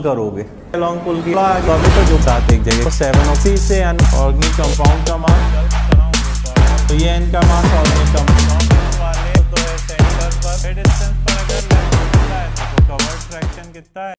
करोगे लॉन्ग पुल की तो, तो जो साथ एक जगह सेवन ऑफ सी से ऑर्गेनिक कंपाउंड का मान तो ये इनका मान ऑर्गेनिक कंपाउंड वाले तो है सेंटर पर डिस्टेंस पर अगर लैंड होता है तो कवर ट्रैक्शन कितना है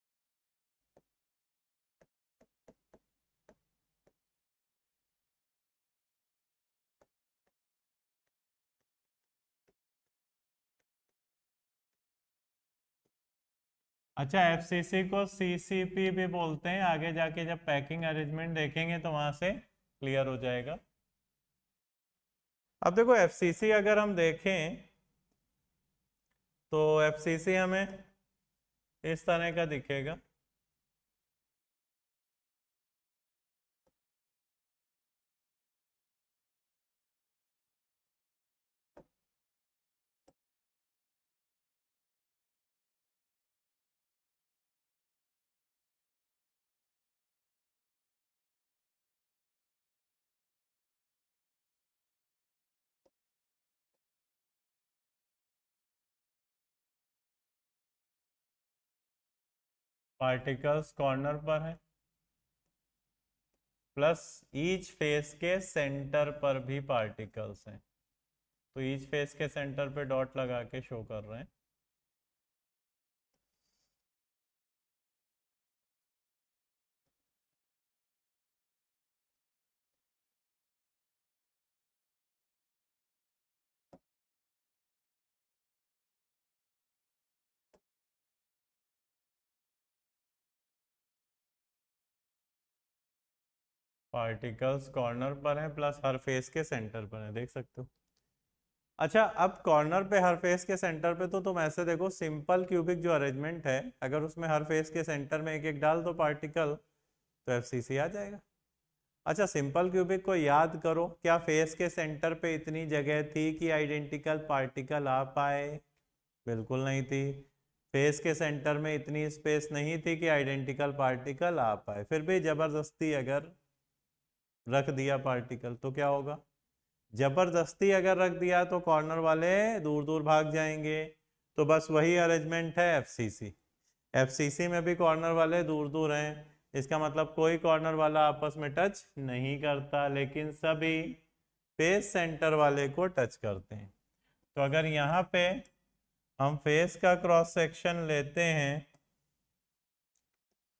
अच्छा सी को सीसीपी भी बोलते हैं आगे जाके जब पैकिंग अरेंजमेंट देखेंगे तो वहां से क्लियर हो जाएगा अब देखो सी अगर हम देखें तो सी हमें इस तरह का दिखेगा पार्टिकल्स कॉर्नर पर है प्लस ईच फेस के सेंटर पर भी पार्टिकल्स हैं तो ईच फेस के सेंटर पे डॉट लगा के शो कर रहे हैं पार्टिकल्स कॉर्नर पर हैं प्लस हर फेस के सेंटर पर हैं देख सकते हो अच्छा अब कॉर्नर पे हर फेस के सेंटर पे तो तुम ऐसे देखो सिंपल क्यूबिक जो अरेंजमेंट है अगर उसमें हर फेस के सेंटर में एक एक डाल दो पार्टिकल तो एफ आ जाएगा अच्छा सिंपल क्यूबिक को याद करो क्या फेस के सेंटर पे इतनी जगह थी कि आइडेंटिकल पार्टिकल आ पाए बिल्कुल नहीं थी फेस के सेंटर में इतनी स्पेस नहीं थी कि आइडेंटिकल पार्टिकल आ पाए फिर भी ज़बरदस्ती अगर रख दिया पार्टिकल तो क्या होगा जबरदस्ती अगर रख दिया तो कॉर्नर वाले दूर दूर भाग जाएंगे तो बस वही अरेंजमेंट है एफसीसी एफसीसी में भी कॉर्नर वाले दूर दूर हैं इसका मतलब कोई कॉर्नर वाला आपस में टच नहीं करता लेकिन सभी फेस सेंटर वाले को टच करते हैं तो अगर यहाँ पे हम फेस का क्रॉस सेक्शन लेते हैं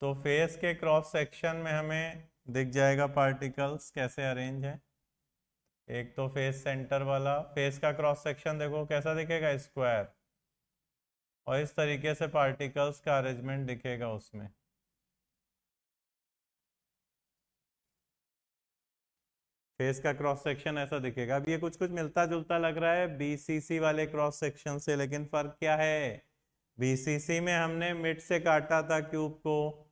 तो फेस के क्रॉस सेक्शन में हमें दिख जाएगा पार्टिकल्स कैसे अरेंज है एक तो फेस सेंटर वाला फेस का क्रॉस सेक्शन देखो कैसा दिखेगा स्क्वायर और इस तरीके से पार्टिकल्स का अरेंजमेंट दिखेगा उसमें फेस का क्रॉस सेक्शन ऐसा दिखेगा अब ये कुछ कुछ मिलता जुलता लग रहा है बीसीसी वाले क्रॉस सेक्शन से लेकिन फर्क क्या है बीसीसी में हमने मिड से काटा था क्यूब को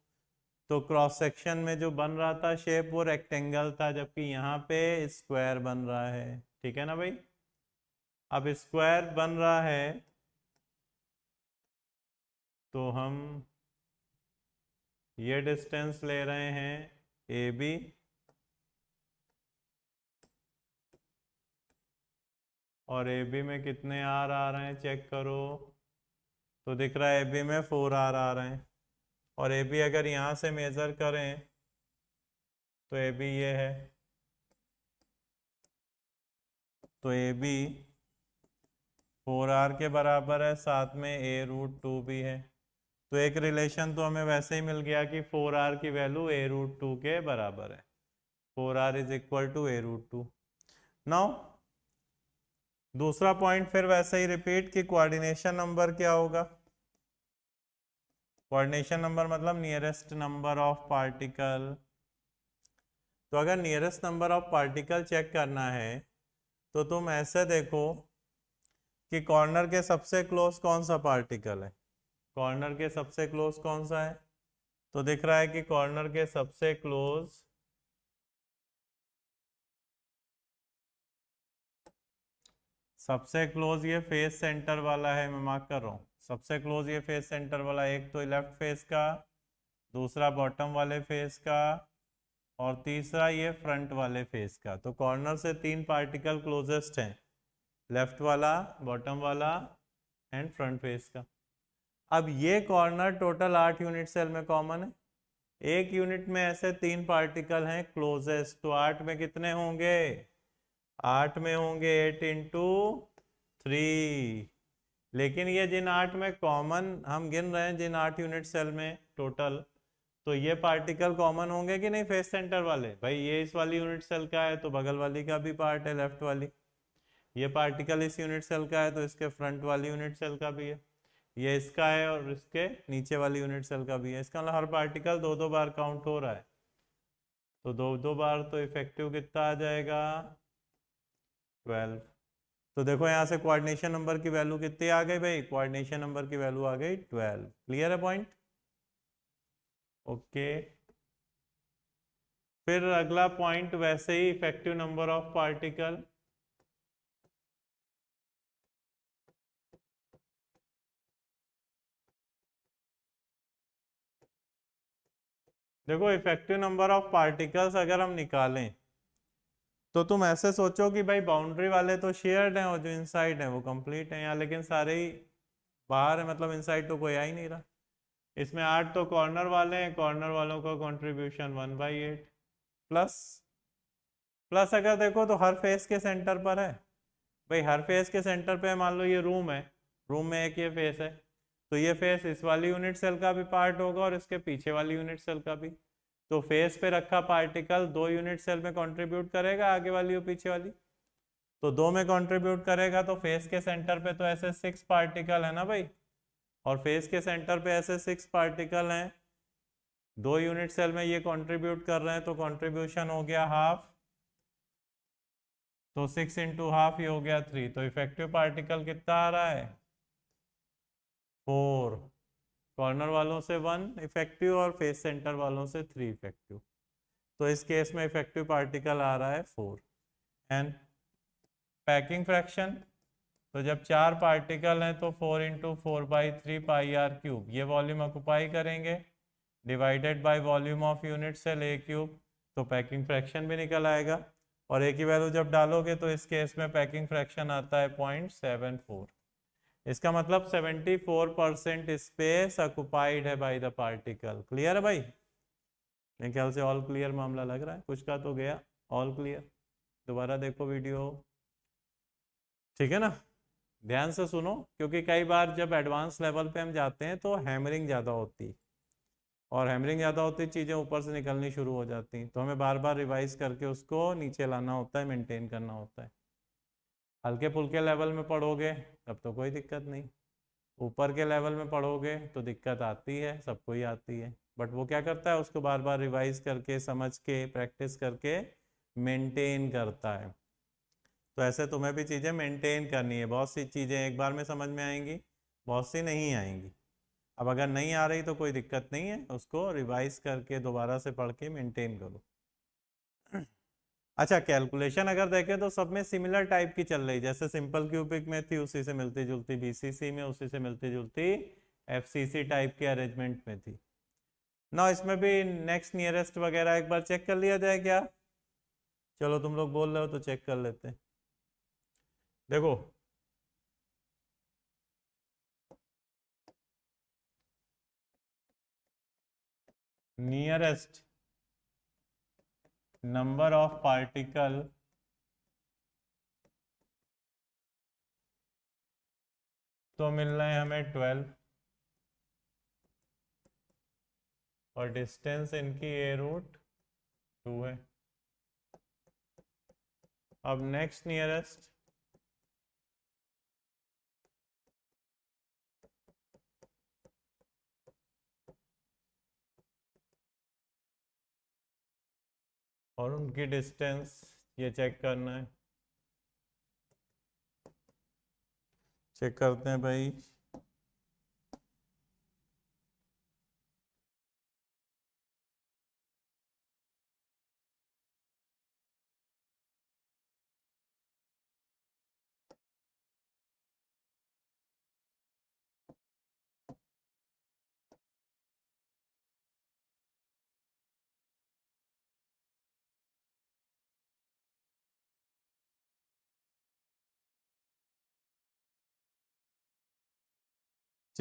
तो क्रॉस सेक्शन में जो बन रहा था शेप वो रेक्टेंगल था जबकि यहाँ पे स्क्वायर बन रहा है ठीक है ना भाई अब स्क्वायर बन रहा है तो हम ये डिस्टेंस ले रहे हैं ए बी और ए बी में कितने आर आ रहे हैं चेक करो तो दिख रहा है ए बी में फोर आर आ रहे हैं और ए बी अगर यहाँ से मेज़र करें तो ए बी ये है तो ए बी फोर आर के बराबर है साथ में ए रूट टू भी है तो एक रिलेशन तो हमें वैसे ही मिल गया कि फोर आर की वैल्यू ए रूट टू के बराबर है four r is equal to a root two now दूसरा पॉइंट फिर वैसे ही रिपीट कि कोऑर्डिनेशन नंबर क्या होगा कोऑर्डिनेशन नंबर मतलब नियरेस्ट नंबर ऑफ पार्टिकल तो अगर nearest number of particle check करना है तो तुम ऐसे देखो कि कॉर्नर के सबसे क्लोज कौन सा पार्टिकल है कॉर्नर के सबसे क्लोज कौन सा है तो दिख रहा है कि कॉर्नर के सबसे क्लोज सबसे क्लोज ये फेस सेंटर वाला है मैं मार्क कर रहा हूँ सबसे क्लोज ये फेस सेंटर वाला एक तो लेफ्ट फेस का दूसरा बॉटम वाले फेस का और तीसरा ये फ्रंट वाले फेस का तो कॉर्नर से तीन पार्टिकल क्लोजेस्ट हैं लेफ्ट वाला बॉटम वाला एंड फ्रंट फेस का अब ये कॉर्नर टोटल आठ यूनिट सेल में कॉमन है एक यूनिट में ऐसे तीन पार्टिकल हैं क्लोजेस्ट तो आठ में कितने होंगे आठ में होंगे एट इंटू थ्री लेकिन ये जिन आठ में कॉमन हम गिन रहे हैं जिन आठ यूनिट सेल में टोटल तो ये पार्टिकल कॉमन होंगे कि नहीं फेस सेंटर वाले भाई ये इस वाली यूनिट सेल का है तो बगल वाली का भी पार्ट है लेफ्ट वाली ये पार्टिकल इस यूनिट सेल का है तो इसके फ्रंट वाली यूनिट सेल का भी है ये इसका है और इसके नीचे वाली यूनिट सेल का भी है इसका मतलब हर पार्टिकल दो दो बार काउंट हो रहा है तो दो दो बार तो इफेक्टिव कितना आ जाएगा ट्वेल्व तो देखो यहाँ से कोऑर्डिनेशन नंबर की वैल्यू कितनी आ गई भाई कोऑर्डिनेशन नंबर की वैल्यू आ गई ट्वेल्व क्लियर है पॉइंट ओके फिर अगला पॉइंट वैसे ही इफेक्टिव नंबर ऑफ पार्टिकल देखो इफेक्टिव नंबर ऑफ पार्टिकल्स अगर हम निकालें तो तुम ऐसे सोचो कि भाई बाउंड्री वाले तो शेयर्ड हैं और जो इनसाइड हैं वो कंप्लीट हैं या लेकिन सारे ही बाहर है मतलब इनसाइड तो कोई आ ही नहीं रहा इसमें आठ तो कॉर्नर वाले हैं कॉर्नर वालों का contribution one by eight plus plus अगर देखो तो हर फेस के सेंटर पर है भाई हर फेस के सेंटर पर मान लो ये रूम है रूम में एक ये फेस है तो ये फेस इस वाली यूनिट सेल का भी पार्ट होगा और इसके पीछे वाली यूनिट सेल का भी तो फेस पे रखा पार्टिकल दो यूनिट सेल में कंट्रीब्यूट करेगा आगे वाली और पीछे वाली तो दो में कंट्रीब्यूट करेगा तो फेस के सेंटर पे तो ऐसे सिक्स पार्टिकल है ना भाई और फेस के सेंटर पे ऐसे सिक्स पार्टिकल हैं दो यूनिट सेल में ये कंट्रीब्यूट कर रहे हैं तो कंट्रीब्यूशन हो गया हाफ तो सिक्स इंटू हाफ ये हो गया थ्री तो इफेक्टिव पार्टिकल कितना आ रहा है फोर कॉर्नर वालों से वन इफेक्टिव और फेस सेंटर वालों से थ्री इफेक्टिव तो इस केस में इफेक्टिव पार्टिकल आ रहा है फोर एंड पैकिंग फ्रैक्शन तो जब चार पार्टिकल हैं तो four into four by three pi r cube ये वॉल्यूम ऑक्यूपाई करेंगे divided by volume of unit cell a cube तो पैकिंग फ्रैक्शन भी निकल आएगा और ए की वैल्यू जब डालोगे तो इस केस में पैकिंग फ्रैक्शन आता है पॉइंट सेवन फोर इसका मतलब 74 परसेंट स्पेस ऑक्युपाइड है बाय द पार्टिकल क्लियर है भाई मेरे ख्याल से ऑल क्लियर मामला लग रहा है कुछ का तो गया ऑल क्लियर दोबारा देखो वीडियो ठीक है ना ध्यान से सुनो क्योंकि कई बार जब एडवांस लेवल पे हम जाते हैं तो हैमरिंग ज़्यादा होती और हैमरिंग ज़्यादा होती चीज़ें ऊपर से निकलनी शुरू हो जाती हैं तो हमें बार बार रिवाइज करके उसको नीचे लाना होता है मेंटेन करना होता है हल्के फुल्के लेवल में पढ़ोगे तब तो कोई दिक्कत नहीं ऊपर के लेवल में पढ़ोगे तो दिक्कत आती है सबको ही आती है बट वो क्या करता है उसको बार बार रिवाइज करके समझ के प्रैक्टिस करके मेंटेन करता है तो ऐसे तुम्हें भी चीज़ें मेंटेन करनी है बहुत सी चीज़ें एक बार में समझ में आएंगी बहुत सी नहीं आएंगी अब अगर नहीं आ रही तो कोई दिक्कत नहीं है उसको रिवाइज करके दोबारा से पढ़ के मेंटेन करो अच्छा कैलकुलेशन अगर देखें तो सब में सिमिलर टाइप की चल रही जैसे सिंपल क्यूबिक में थी उसी से मिलती जुलती बीसीसी में उसी से मिलती जुलती एफसीसी टाइप के अरेंजमेंट में थी ना इसमें भी नेक्स्ट नियरेस्ट वगैरह एक बार चेक कर लिया जाए क्या चलो तुम लोग बोल रहे हो तो चेक कर लेते देखो नियरेस्ट नंबर ऑफ पार्टिकल तो मिल रहे हैं हमें ट्वेल्व और डिस्टेंस इनकी ए रूट टू है अब नेक्स्ट नियरेस्ट और उनकी डिस्टेंस ये चेक करना है चेक करते हैं भाई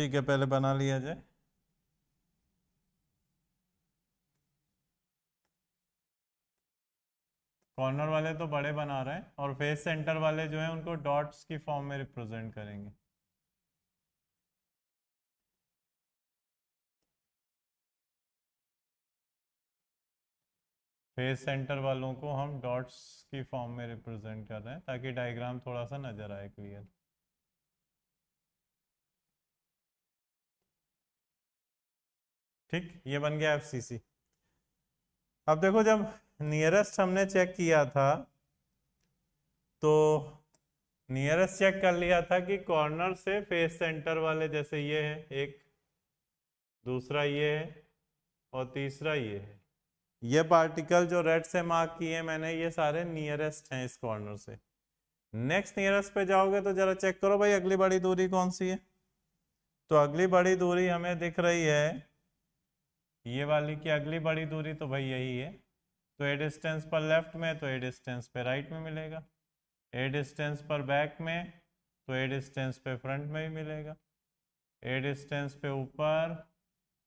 ठीक है पहले बना लिया जाए कॉर्नर वाले तो बड़े बना रहे हैं और फेस सेंटर वाले जो हैं उनको डॉट्स की फॉर्म में रिप्रेजेंट करेंगे फेस सेंटर वालों को हम डॉट्स की फॉर्म में रिप्रेजेंट कर रहे हैं ताकि डायग्राम थोड़ा सा नज़र आए क्लियर ठीक ये बन गया एफ सी सी अब देखो जब नियरेस्ट हमने चेक किया था तो नियरेस्ट चेक कर लिया था कि कॉर्नर से फेस सेंटर वाले जैसे ये है एक दूसरा ये है और तीसरा ये है ये पार्टिकल जो रेड से मार्क किए मैंने ये सारे नियरेस्ट हैं इस कॉर्नर से नेक्स्ट नियरेस्ट पे जाओगे तो जरा चेक करो भाई अगली बड़ी दूरी कौन सी है तो अगली बड़ी दूरी हमें दिख रही है ये वाली की अगली बड़ी दूरी तो भाई यही है तो ए डिस्टेंस पर लेफ्ट में तो ए डिस्टेंस पे राइट में मिलेगा ए डिस्टेंस पर बैक में तो ए डिस्टेंस पे फ्रंट में भी मिलेगा ए डिस्टेंस पे ऊपर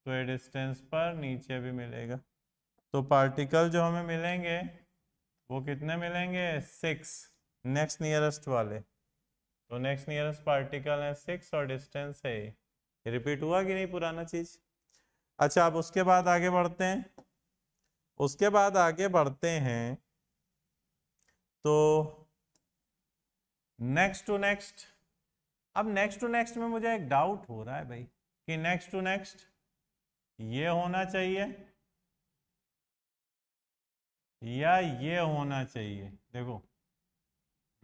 तो ए डिस्टेंस पर नीचे भी मिलेगा तो पार्टिकल जो हमें मिलेंगे वो कितने मिलेंगे सिक्स नेक्स्ट नियरेस्ट वाले तो नेक्स्ट नियरेस्ट पार्टिकल है सिक्स और डिस्टेंस है रिपीट हुआ कि नहीं पुराना चीज़ अच्छा अब उसके बाद आगे बढ़ते हैं उसके बाद आगे बढ़ते हैं तो नेक्स्ट टू नेक्स्ट अब नेक्स्ट टू नेक्स्ट में मुझे एक डाउट हो रहा है भाई कि नेक्स्ट टू नेक्स्ट ये होना चाहिए या ये होना चाहिए देखो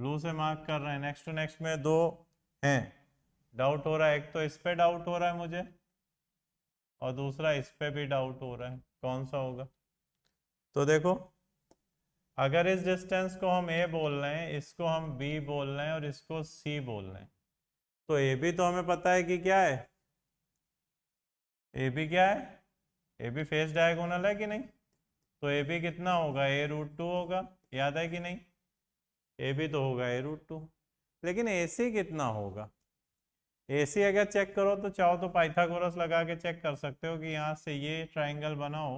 ब्लू से मार्क कर रहे हैं नेक्स्ट टू नेक्स्ट में दो हैं डाउट हो रहा है एक तो इस पे डाउट हो रहा है मुझे और दूसरा इस पे भी डाउट हो रहा है कौन सा होगा तो देखो अगर इस डिस्टेंस को हम ए बोल रहे हैं इसको हम बी बोल रहे हैं और इसको सी बोल रहे हैं तो ए बी तो हमें पता है कि क्या है ए बी क्या है ए बी फेस डायगोनल है कि नहीं तो ए बी कितना होगा ए रूट टू होगा याद है कि नहीं ए बी तो होगा ए रूट टू लेकिन ए सी कितना होगा एसी अगर चेक करो तो चाहो तो पाइथागोरस लगा के चेक कर सकते हो कि यहाँ से ये ट्राइंगल बनाओ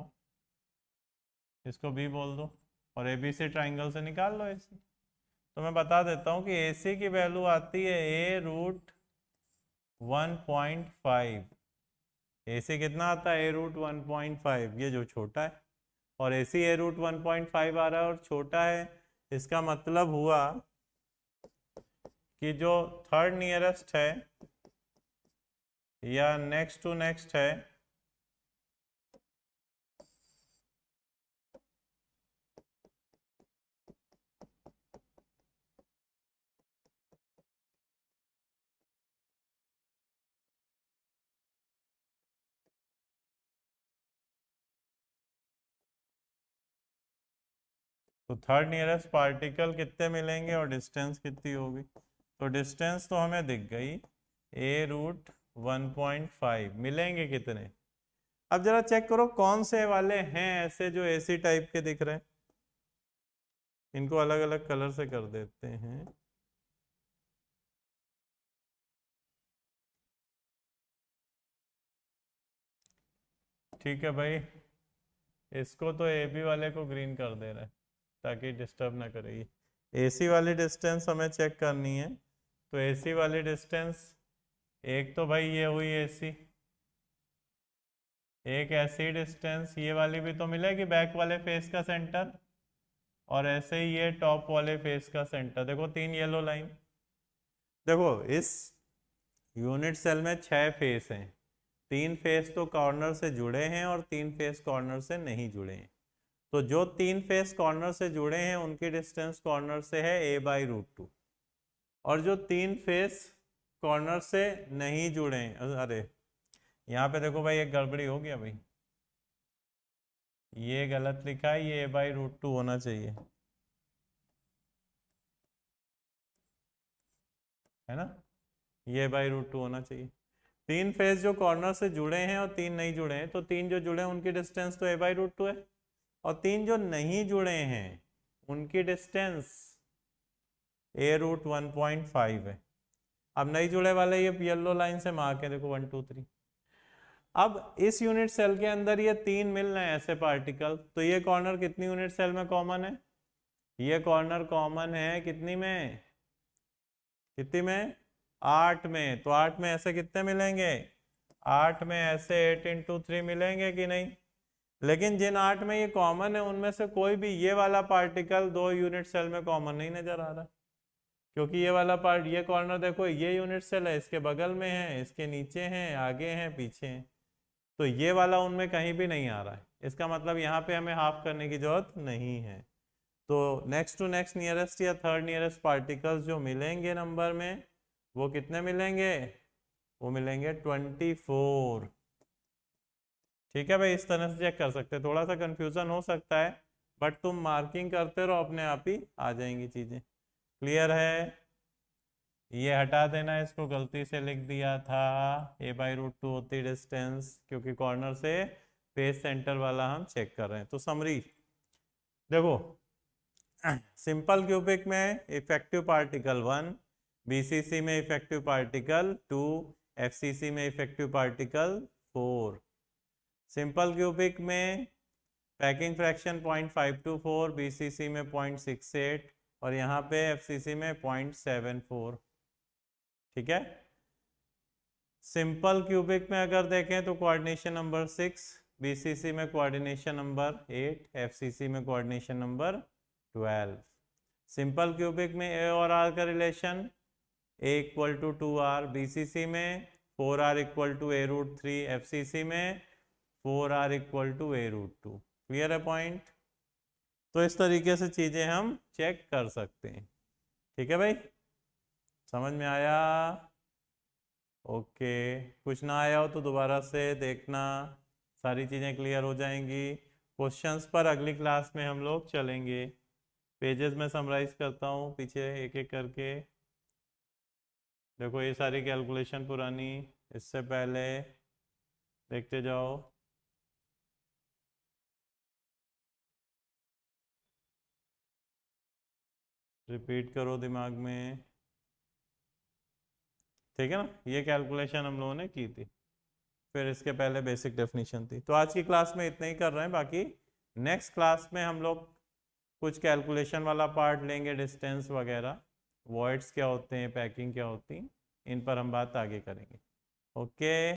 इसको बी बोल दो और ए बी से ट्राइंगल से निकाल लो एसी तो मैं बता देता हूँ कि एसी की वैल्यू आती है a root one point five a c कितना आता है a root one point five ये जो छोटा है और a c a root one point five आ रहा है और छोटा है इसका मतलब हुआ कि जो थर्ड नियरेस्ट है या नेक्स्ट टू नेक्स्ट है तो थर्ड नियरेस्ट पार्टिकल कितने मिलेंगे और डिस्टेंस कितनी होगी तो डिस्टेंस तो हमें दिख गई ए रूट 1.5 मिलेंगे कितने अब जरा चेक करो कौन से वाले हैं ऐसे जो एसी टाइप के दिख रहे हैं इनको अलग अलग कलर से कर देते हैं ठीक है भाई इसको तो ए बी वाले को ग्रीन कर दे रहे ताकि डिस्टर्ब ना करेगी एसी वाली डिस्टेंस हमें चेक करनी है तो एसी वाली डिस्टेंस एक तो भाई ये हुई एसी एक ऐसी डिस्टेंस ये वाली भी तो मिलेगी बैक वाले फेस का सेंटर और ऐसे ही ये टॉप वाले फेस का सेंटर देखो तीन येलो लाइन देखो इस यूनिट सेल में छह फेस हैं तीन फेस तो कॉर्नर से जुड़े हैं और तीन फेस कॉर्नर से नहीं जुड़े हैं तो जो तीन फेस कॉर्नर से जुड़े हैं उनकी डिस्टेंस कॉर्नर से है ए बाई रूट टू और जो तीन फेस कॉर्नर से नहीं जुड़े अरे यहाँ पे देखो भाई एक गड़बड़ी हो गया भाई ये गलत लिखा है ये ए बाई रूट टू होना चाहिए है ना ये बाई रूट टू होना चाहिए तीन फेस जो कॉर्नर से जुड़े हैं और तीन नहीं जुड़े हैं तो तीन जो जुड़े हैं उनकी डिस्टेंस तो ए बाई रूट टू है और तीन जो नहीं जुड़े हैं उनकी distance a root one point five है अब नहीं जुड़े वाले ये येल्लो लाइन से मार के देखो वन टू थ्री अब इस यूनिट सेल के अंदर ये तीन मिल रहे हैं ऐसे पार्टिकल तो ये कॉर्नर कितनी यूनिट सेल में कॉमन है ये कॉर्नर कॉमन है कितनी में कितनी में आठ में तो आठ में ऐसे कितने मिलेंगे आठ में ऐसे एट इंटू थ्री मिलेंगे कि नहीं लेकिन जिन आठ में ये कॉमन है उनमें से कोई भी ये वाला पार्टिकल दो यूनिट सेल में कॉमन नहीं नजर आ रहा है क्योंकि ये वाला पार्ट ये कॉर्नर देखो ये यूनिट सेल है इसके बगल में है इसके नीचे हैं आगे हैं पीछे हैं तो ये वाला उनमें कहीं भी नहीं आ रहा है इसका मतलब यहाँ पे हमें हाफ करने की जरूरत नहीं है तो नेक्स्ट टू नेक्स्ट नियरेस्ट या थर्ड नियरेस्ट पार्टिकल्स जो मिलेंगे नंबर में वो कितने मिलेंगे वो मिलेंगे ट्वेंटी फोर ठीक है भाई इस तरह से चेक कर सकते हैं थोड़ा सा कंफ्यूजन हो सकता है बट तुम मार्किंग करते रहो अपने आप ही आ जाएंगी चीज़ें क्लियर है ये हटा देना इसको गलती से लिख दिया था ए बाई रूट टू होती डिस्टेंस क्योंकि कॉर्नर से फेस सेंटर वाला हम चेक कर रहे हैं तो समरी देखो सिंपल क्यूबिक में इफेक्टिव पार्टिकल वन बीसीसी में इफेक्टिव पार्टिकल टू एफसीसी में effective particle four simple cubic में packing fraction point five two four B में पॉइंट सिक्स एट और यहाँ पे एफसीसी में पॉइंट सेवन फोर ठीक है सिंपल क्यूबिक में अगर देखें तो कोऑर्डिनेशन नंबर सिक्स बीसीसी में कोऑर्डिनेशन नंबर एट एफसीसी में coordination number twelve simple cubic में ए और आर का relation a equal to two r B में four r equal to a root three F में four r equal to a root two clear है point तो इस तरीके से चीज़ें हम चेक कर सकते हैं ठीक है भाई समझ में आया ओके कुछ ना आया हो तो दोबारा से देखना सारी चीज़ें क्लियर हो जाएंगी क्वेश्चंस पर अगली क्लास में हम लोग चलेंगे पेजेस में समराइज करता हूँ पीछे एक एक करके देखो ये सारी कैलकुलेशन पुरानी इससे पहले देखते जाओ रिपीट करो दिमाग में ठीक है ना ये कैलकुलेशन हम लोगों ने की थी फिर इसके पहले बेसिक डेफिनेशन थी तो आज की क्लास में इतना ही कर रहे हैं बाकी नेक्स्ट क्लास में हम लोग कुछ कैलकुलेशन वाला पार्ट लेंगे डिस्टेंस वगैरह वर्ड्स क्या होते हैं पैकिंग क्या होती हैं इन पर हम बात आगे करेंगे ओके